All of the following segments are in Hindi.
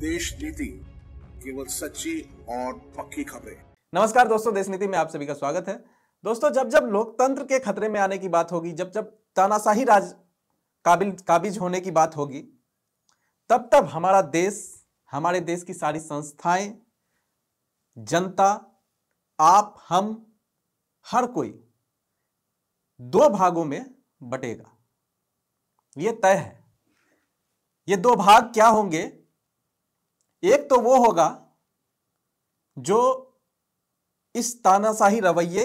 देश नीति केवल सच्ची और पक्की खबरें नमस्कार दोस्तों देश नीति में आप सभी का स्वागत है दोस्तों जब जब लोकतंत्र के खतरे में आने की बात होगी जब जब तानाशाही राज काबिल काबिज होने की बात होगी तब तब हमारा देश हमारे देश की सारी संस्थाएं जनता आप हम हर कोई दो भागों में बटेगा यह तय है ये दो भाग क्या होंगे एक तो वो होगा जो इस तानाशाही रवैये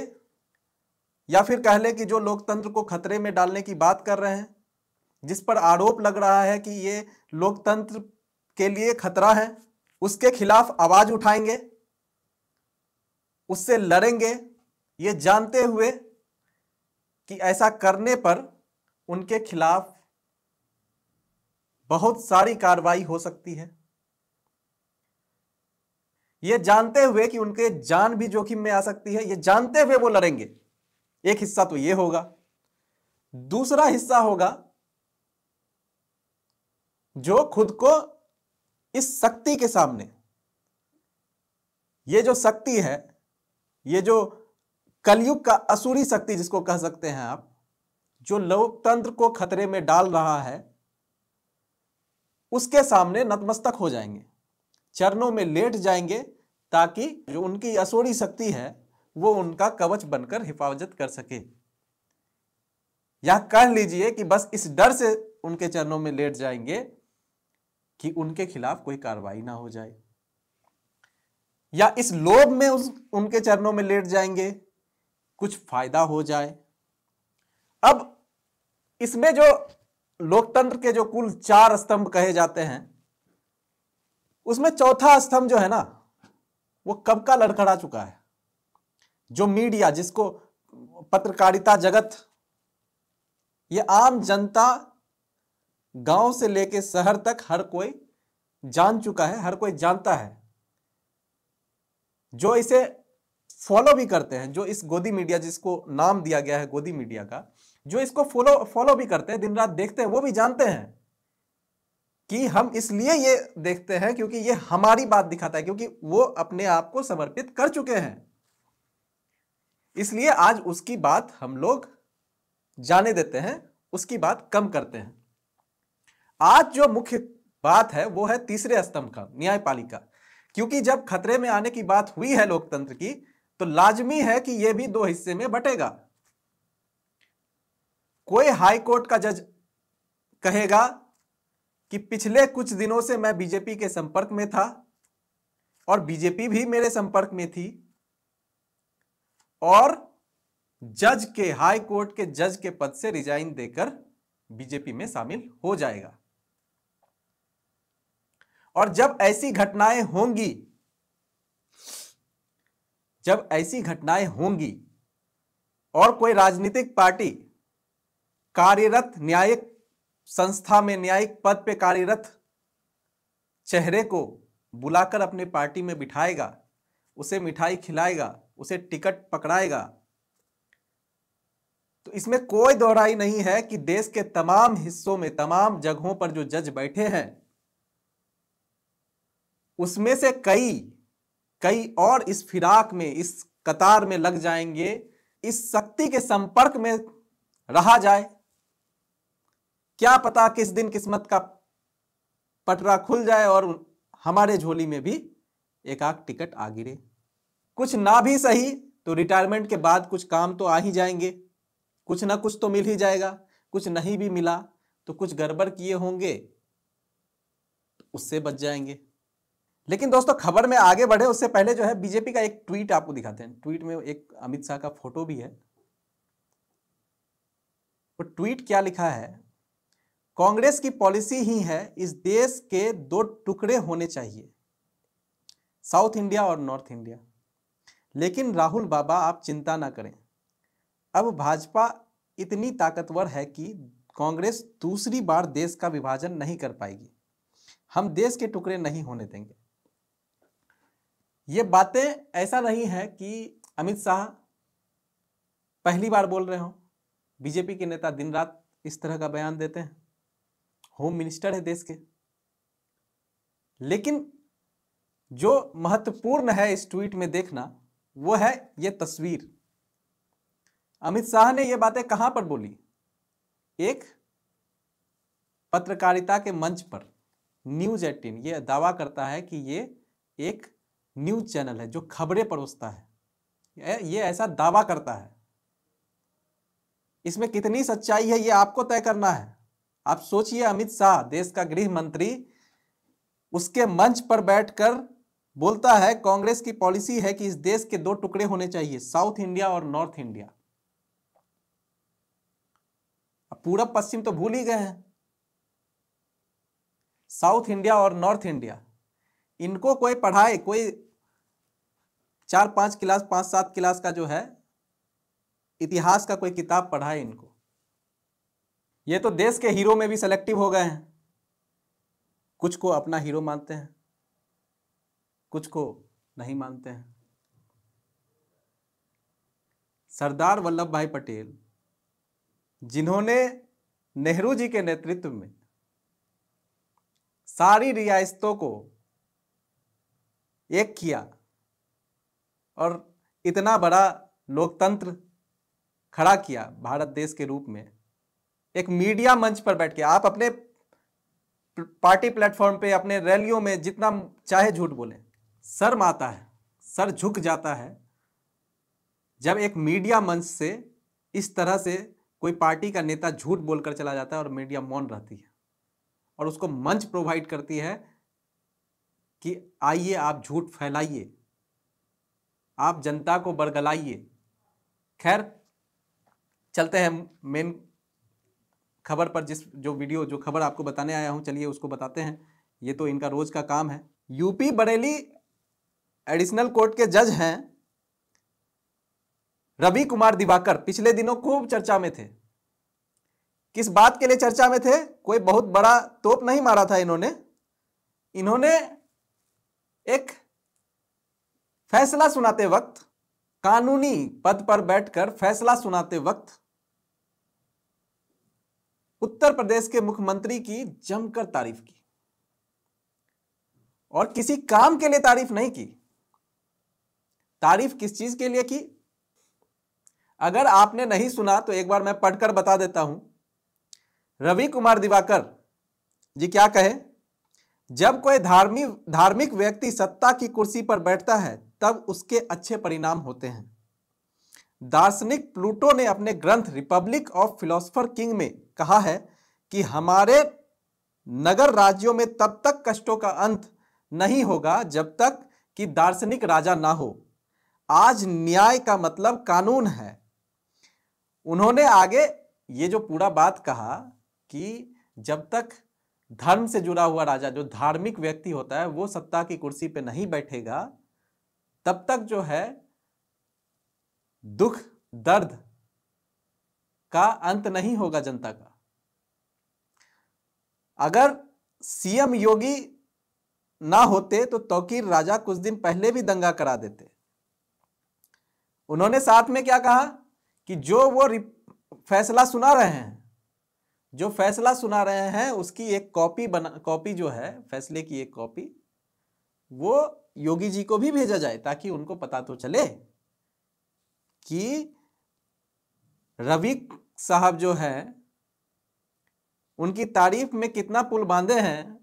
या फिर कह लें कि जो लोकतंत्र को खतरे में डालने की बात कर रहे हैं जिस पर आरोप लग रहा है कि ये लोकतंत्र के लिए खतरा है उसके खिलाफ आवाज उठाएंगे उससे लड़ेंगे ये जानते हुए कि ऐसा करने पर उनके खिलाफ बहुत सारी कार्रवाई हो सकती है ये जानते हुए कि उनके जान भी जोखिम में आ सकती है ये जानते हुए वो लड़ेंगे एक हिस्सा तो ये होगा दूसरा हिस्सा होगा जो खुद को इस शक्ति के सामने ये जो शक्ति है ये जो कलयुग का असुरी शक्ति जिसको कह सकते हैं आप जो लोकतंत्र को खतरे में डाल रहा है उसके सामने नतमस्तक हो जाएंगे चरणों में लेट जाएंगे ताकि जो उनकी असोड़ी शक्ति है वो उनका कवच बनकर हिफाजत कर सके या कह लीजिए कि बस इस डर से उनके चरणों में लेट जाएंगे कि उनके खिलाफ कोई कार्रवाई ना हो जाए या इस लोभ में उस उनके चरणों में लेट जाएंगे कुछ फायदा हो जाए अब इसमें जो लोकतंत्र के जो कुल चार स्तंभ कहे जाते हैं उसमें चौथा स्तंभ जो है ना वो कब का लड़खड़ा चुका है जो मीडिया जिसको पत्रकारिता जगत ये आम जनता गांव से लेके शहर तक हर कोई जान चुका है हर कोई जानता है जो इसे फॉलो भी करते हैं जो इस गोदी मीडिया जिसको नाम दिया गया है गोदी मीडिया का जो इसको फॉलो फॉलो भी करते हैं दिन रात देखते हैं वो भी जानते हैं कि हम इसलिए ये देखते हैं क्योंकि ये हमारी बात दिखाता है क्योंकि वो अपने आप को समर्पित कर चुके हैं इसलिए आज उसकी बात हम लोग जाने देते हैं उसकी बात कम करते हैं आज जो मुख्य बात है वो है तीसरे स्तंभ का न्यायपालिका क्योंकि जब खतरे में आने की बात हुई है लोकतंत्र की तो लाजमी है कि यह भी दो हिस्से में बटेगा कोई हाई कोर्ट का जज कहेगा कि पिछले कुछ दिनों से मैं बीजेपी के संपर्क में था और बीजेपी भी मेरे संपर्क में थी और जज के हाई कोर्ट के जज के पद से रिजाइन देकर बीजेपी में शामिल हो जाएगा और जब ऐसी घटनाएं होंगी जब ऐसी घटनाएं होंगी और कोई राजनीतिक पार्टी कार्यरत न्यायिक संस्था में न्यायिक पद पे कार्यरत चेहरे को बुलाकर अपने पार्टी में बिठाएगा उसे मिठाई खिलाएगा उसे टिकट पकड़ाएगा तो इसमें कोई दोहराई नहीं है कि देश के तमाम हिस्सों में तमाम जगहों पर जो जज बैठे हैं उसमें से कई कई और इस फिराक में इस कतार में लग जाएंगे इस शक्ति के संपर्क में रहा जाए क्या पता किस दिन किस्मत का पटरा खुल जाए और हमारे झोली में भी एक आख टिकट आ गिरे कुछ ना भी सही तो रिटायरमेंट के बाद कुछ काम तो आ ही जाएंगे कुछ ना कुछ तो मिल ही जाएगा कुछ नहीं भी मिला तो कुछ गड़बड़ किए होंगे तो उससे बच जाएंगे लेकिन दोस्तों खबर में आगे बढ़े उससे पहले जो है बीजेपी का एक ट्वीट आपको दिखाते हैं ट्वीट में एक अमित शाह का फोटो भी है वो तो ट्वीट क्या लिखा है कांग्रेस की पॉलिसी ही है इस देश के दो टुकड़े होने चाहिए साउथ इंडिया और नॉर्थ इंडिया लेकिन राहुल बाबा आप चिंता ना करें अब भाजपा इतनी ताकतवर है कि कांग्रेस दूसरी बार देश का विभाजन नहीं कर पाएगी हम देश के टुकड़े नहीं होने देंगे ये बातें ऐसा नहीं है कि अमित शाह पहली बार बोल रहे हो बीजेपी के नेता दिन रात इस तरह का बयान देते हैं होम मिनिस्टर है देश के लेकिन जो महत्वपूर्ण है इस ट्वीट में देखना वो है ये तस्वीर अमित शाह ने ये बातें कहां पर बोली एक पत्रकारिता के मंच पर न्यूज एटीन ये दावा करता है कि ये एक न्यूज चैनल है जो खबरें परोसता है ये ऐसा दावा करता है इसमें कितनी सच्चाई है ये आपको तय करना है आप सोचिए अमित शाह देश का गृह मंत्री उसके मंच पर बैठकर बोलता है कांग्रेस की पॉलिसी है कि इस देश के दो टुकड़े होने चाहिए साउथ इंडिया और नॉर्थ इंडिया पूरा पश्चिम तो भूल ही गए हैं साउथ इंडिया और नॉर्थ इंडिया इनको कोई पढ़ाए कोई चार पांच क्लास पांच सात क्लास का जो है इतिहास का कोई किताब पढ़ाए इनको ये तो देश के हीरो में भी सेलेक्टिव हो गए हैं कुछ को अपना हीरो मानते हैं कुछ को नहीं मानते हैं सरदार वल्लभ भाई पटेल जिन्होंने नेहरू जी के नेतृत्व में सारी रियासतों को एक किया और इतना बड़ा लोकतंत्र खड़ा किया भारत देश के रूप में एक मीडिया मंच पर बैठ के आप अपने पार्टी प्लेटफॉर्म पे अपने रैलियों में जितना चाहे झूठ बोले शर्म आता है सर झुक जाता है जब एक मीडिया मंच से इस तरह से कोई पार्टी का नेता झूठ बोलकर चला जाता है और मीडिया मौन रहती है और उसको मंच प्रोवाइड करती है कि आइए आप झूठ फैलाइए आप जनता को बरगलाइए खैर चलते हैं मेन खबर पर जिस जो वीडियो जो खबर आपको बताने आया हूँ चलिए उसको बताते हैं ये तो इनका रोज का काम है यूपी बरेली एडिशनल कोर्ट के जज हैं रवि कुमार दिवाकर पिछले दिनों खूब चर्चा में थे किस बात के लिए चर्चा में थे कोई बहुत बड़ा तोप नहीं मारा था इन्होंने इन्होंने एक फैसला सुनाते वक्त कानूनी पद पर बैठकर फैसला सुनाते वक्त उत्तर प्रदेश के मुख्यमंत्री की जमकर तारीफ की और किसी काम के लिए तारीफ नहीं की तारीफ किस चीज के लिए की अगर आपने नहीं सुना तो एक बार मैं पढ़कर बता देता हूं रवि कुमार दिवाकर जी क्या कहे जब कोई धार्मिक धार्मिक व्यक्ति सत्ता की कुर्सी पर बैठता है तब उसके अच्छे परिणाम होते हैं दार्शनिक प्लूटो ने अपने ग्रंथ रिपब्लिक ऑफ फिलोसफर किंग में कहा है कि हमारे नगर राज्यों में तब तक कष्टों का अंत नहीं होगा जब तक कि दार्शनिक राजा ना हो आज न्याय का मतलब कानून है उन्होंने आगे ये जो पूरा बात कहा कि जब तक धर्म से जुड़ा हुआ राजा जो धार्मिक व्यक्ति होता है वो सत्ता की कुर्सी पे नहीं बैठेगा तब तक जो है दुख दर्द का अंत नहीं होगा जनता का अगर सीएम योगी ना होते तो तौकीर राजा कुछ दिन पहले भी दंगा करा देते उन्होंने साथ में क्या कहा कि जो वो फैसला सुना रहे हैं जो फैसला सुना रहे हैं उसकी एक कॉपी बना कॉपी जो है फैसले की एक कॉपी वो योगी जी को भी भेजा जाए ताकि उनको पता तो चले कि रवि साहब जो है उनकी तारीफ में कितना पुल बांधे हैं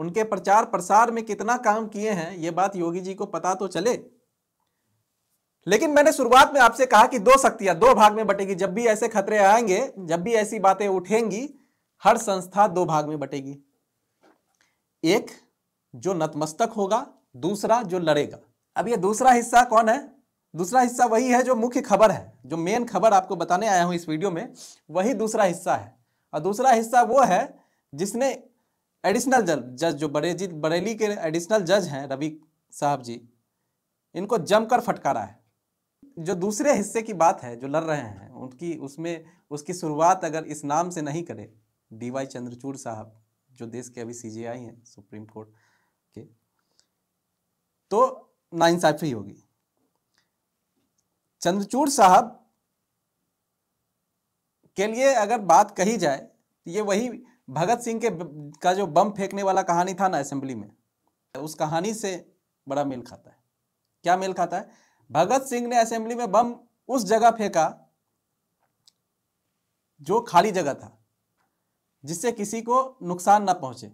उनके प्रचार प्रसार में कितना काम किए हैं ये बात योगी जी को पता तो चले लेकिन मैंने शुरुआत में आपसे कहा कि दो शक्तियां दो भाग में बटेगी जब भी ऐसे खतरे आएंगे जब भी ऐसी बातें उठेंगी हर संस्था दो भाग में बटेगी एक जो नतमस्तक होगा दूसरा जो लड़ेगा अब ये दूसरा हिस्सा कौन है दूसरा हिस्सा वही है जो मुख्य खबर है जो मेन खबर आपको बताने आया हूँ इस वीडियो में वही दूसरा हिस्सा है और दूसरा हिस्सा वो है जिसने एडिशनल जज जज जो बरेजी बरेली के एडिशनल जज हैं रवि साहब जी इनको जमकर फटकारा है जो दूसरे हिस्से की बात है जो लड़ रहे हैं उनकी उसमें उसकी शुरुआत अगर इस नाम से नहीं करे डी वाई चंद्रचूड़ साहब जो देश के अभी सी हैं सुप्रीम कोर्ट के तो नाइंसाफ़ी होगी चंद्रचूड़ साहब के लिए अगर बात कही जाए तो ये वही भगत सिंह के का जो बम फेंकने वाला कहानी था ना असेंबली में उस कहानी से बड़ा मेल खाता है क्या मेल खाता है भगत सिंह ने असेंबली में बम उस जगह फेंका जो खाली जगह था जिससे किसी को नुकसान ना पहुंचे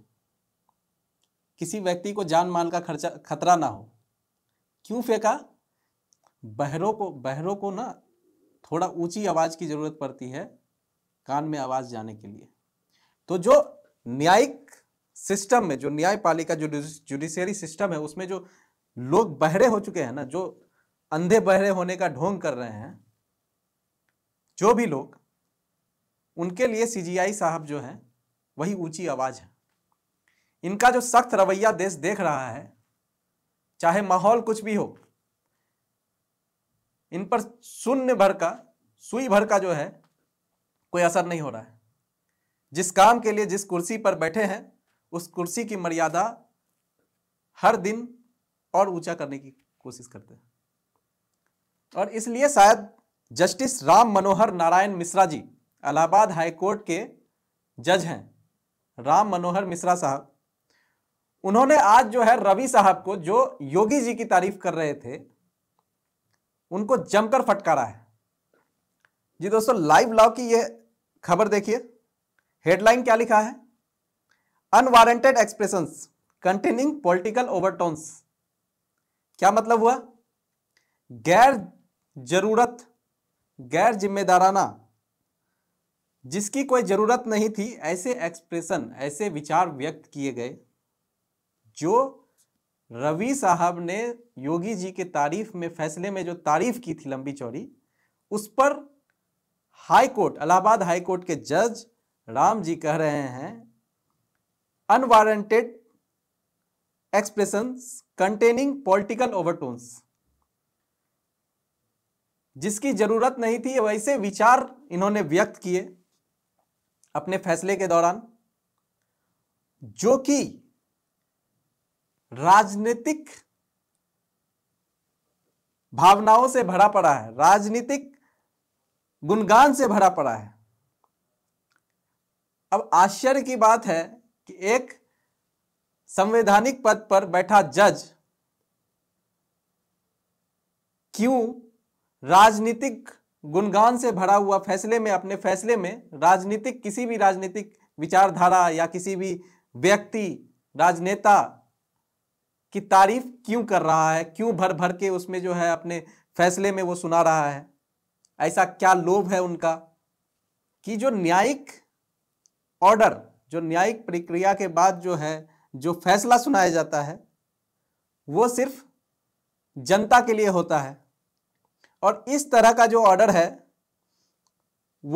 किसी व्यक्ति को जान माल का खर्चा खतरा ना हो क्यों फेंका बहरों को बहरों को ना थोड़ा ऊंची आवाज़ की ज़रूरत पड़ती है कान में आवाज़ जाने के लिए तो जो न्यायिक सिस्टम में जो न्यायपालिका जो जुडिशियरी सिस्टम है उसमें जो लोग बहरे हो चुके हैं ना जो अंधे बहरे होने का ढोंग कर रहे हैं जो भी लोग उनके लिए सीजीआई साहब जो हैं वही ऊंची आवाज़ है इनका जो सख्त रवैया देश देख रहा है चाहे माहौल कुछ भी हो इन पर शून्य भर का सुई भर का जो है कोई असर नहीं हो रहा है जिस काम के लिए जिस कुर्सी पर बैठे हैं उस कुर्सी की मर्यादा हर दिन और ऊंचा करने की कोशिश करते हैं और इसलिए शायद जस्टिस राम मनोहर नारायण मिश्रा जी इलाहाबाद हाईकोर्ट के जज हैं राम मनोहर मिश्रा साहब उन्होंने आज जो है रवि साहब को जो योगी जी की तारीफ कर रहे थे उनको जमकर फटकारा है जी दोस्तों लाइव लॉ की यह खबर देखिए हेडलाइन क्या लिखा है unwarranted expression containing political overtones क्या मतलब हुआ गैर जरूरत गैर जिम्मेदाराना जिसकी कोई ज़रूरत नहीं थी ऐसे एक्सप्रेशन ऐसे विचार व्यक्त किए गए जो रवि साहब ने योगी जी के तारीफ में फैसले में जो तारीफ की थी लंबी चौड़ी उस पर high court Allahabad high court के जज राम जी कह रहे हैं unwarranted expression containing political overtones जिसकी जरूरत नहीं थी वैसे विचार इन्होंने व्यक्त किए अपने फैसले के दौरान जो कि राजनीतिक भावनाओं से भरा पड़ा है राजनीतिक गुणगान से भरा पड़ा है अब आश्चर्य की बात है कि एक संवैधानिक पद पर बैठा जज क्यों राजनीतिक गुणगान से भरा हुआ फैसले में अपने फैसले में राजनीतिक किसी भी राजनीतिक विचारधारा या किसी भी व्यक्ति राजनेता की तारीफ क्यों कर रहा है क्यों भर भर के उसमें जो है अपने फैसले में वो सुना रहा है ऐसा क्या लोभ है उनका कि जो न्यायिक ऑर्डर जो न्यायिक प्रक्रिया के बाद जो है जो फैसला सुनाया जाता है वो सिर्फ जनता के लिए होता है और इस तरह का जो ऑर्डर है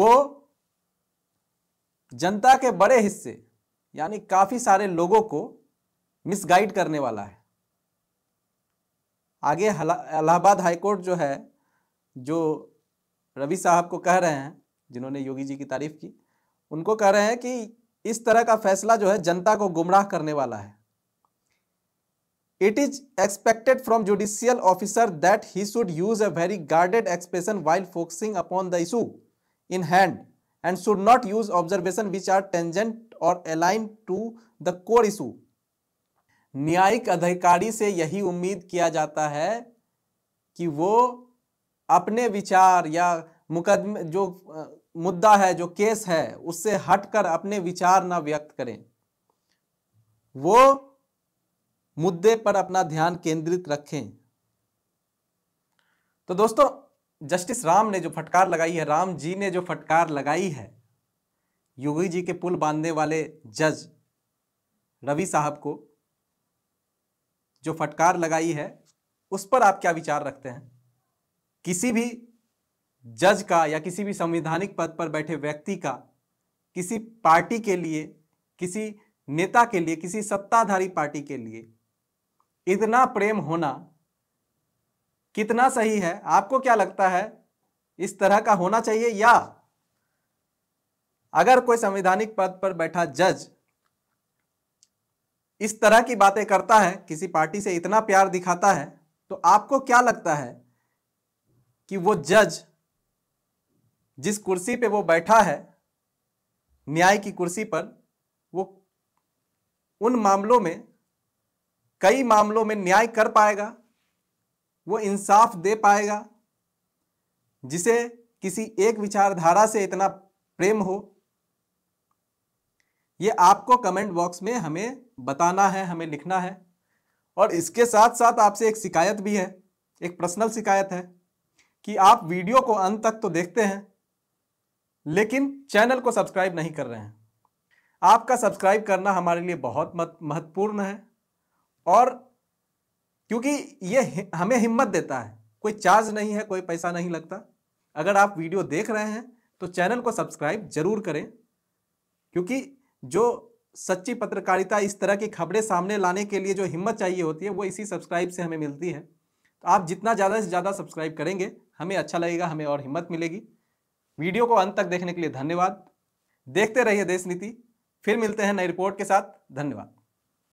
वो जनता के बड़े हिस्से यानी काफ़ी सारे लोगों को मिसगाइड करने वाला है आगे इलाहाबाद हाईकोर्ट जो है जो रवि साहब को कह रहे हैं जिन्होंने योगी जी की तारीफ की उनको कह रहे हैं कि इस तरह का फैसला जो है जनता को गुमराह करने वाला है it is expected from judicial officer that he should use a very guarded expression while focusing upon the issue in hand and should not use observation which are tangent or align to the core issue न्यायिक अधिकारी से यही उम्मीद किया जाता है कि वो अपने विचार या मुकदमे जो मुद्दा है जो केस है उससे हटकर अपने विचार ना व्यक्त करें वो मुद्दे पर अपना ध्यान केंद्रित रखें तो दोस्तों जस्टिस राम ने जो फटकार लगाई है राम जी ने जो फटकार लगाई है योगी जी के पुल बांधने वाले जज रवि साहब को जो फटकार लगाई है उस पर आप क्या विचार रखते हैं किसी भी जज का या किसी भी संवैधानिक पद पर बैठे व्यक्ति का किसी पार्टी के लिए किसी नेता के लिए किसी सत्ताधारी पार्टी के लिए इतना प्रेम होना कितना सही है आपको क्या लगता है इस तरह का होना चाहिए या अगर कोई संवैधानिक पद पर बैठा जज इस तरह की बातें करता है किसी पार्टी से इतना प्यार दिखाता है तो आपको क्या लगता है कि वो जज जिस कुर्सी पे वो बैठा है न्याय की कुर्सी पर वो उन मामलों में कई मामलों में न्याय कर पाएगा वो इंसाफ दे पाएगा जिसे किसी एक विचारधारा से इतना प्रेम हो ये आपको कमेंट बॉक्स में हमें बताना है हमें लिखना है और इसके साथ साथ आपसे एक शिकायत भी है एक पर्सनल शिकायत है कि आप वीडियो को अंत तक तो देखते हैं लेकिन चैनल को सब्सक्राइब नहीं कर रहे हैं आपका सब्सक्राइब करना हमारे लिए बहुत महत्वपूर्ण है और क्योंकि ये हमें हिम्मत देता है कोई चार्ज नहीं है कोई पैसा नहीं लगता अगर आप वीडियो देख रहे हैं तो चैनल को सब्सक्राइब जरूर करें क्योंकि जो सच्ची पत्रकारिता इस तरह की खबरें सामने लाने के लिए जो हिम्मत चाहिए होती है वो इसी सब्सक्राइब से हमें मिलती है तो आप जितना ज़्यादा से ज़्यादा सब्सक्राइब करेंगे हमें अच्छा लगेगा हमें और हिम्मत मिलेगी वीडियो को अंत तक देखने के लिए धन्यवाद देखते रहिए देश नीति फिर मिलते हैं नई रिपोर्ट के साथ धन्यवाद